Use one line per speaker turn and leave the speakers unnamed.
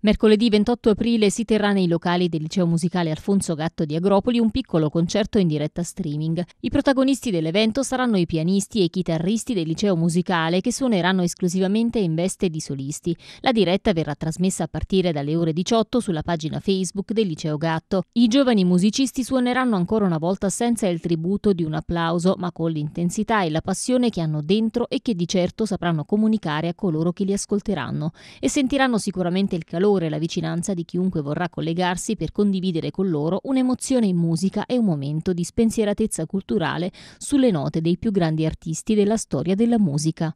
Mercoledì 28 aprile si terrà nei locali del liceo musicale Alfonso Gatto di Agropoli un piccolo concerto in diretta streaming. I protagonisti dell'evento saranno i pianisti e i chitarristi del liceo musicale che suoneranno esclusivamente in veste di solisti. La diretta verrà trasmessa a partire dalle ore 18 sulla pagina Facebook del liceo Gatto. I giovani musicisti suoneranno ancora una volta senza il tributo di un applauso, ma con l'intensità e la passione che hanno dentro e che di certo sapranno comunicare a coloro che li ascolteranno e sentiranno sicuramente il calore calore e la vicinanza di chiunque vorrà collegarsi per condividere con loro un'emozione in musica e un momento di spensieratezza culturale sulle note dei più grandi artisti della storia della musica.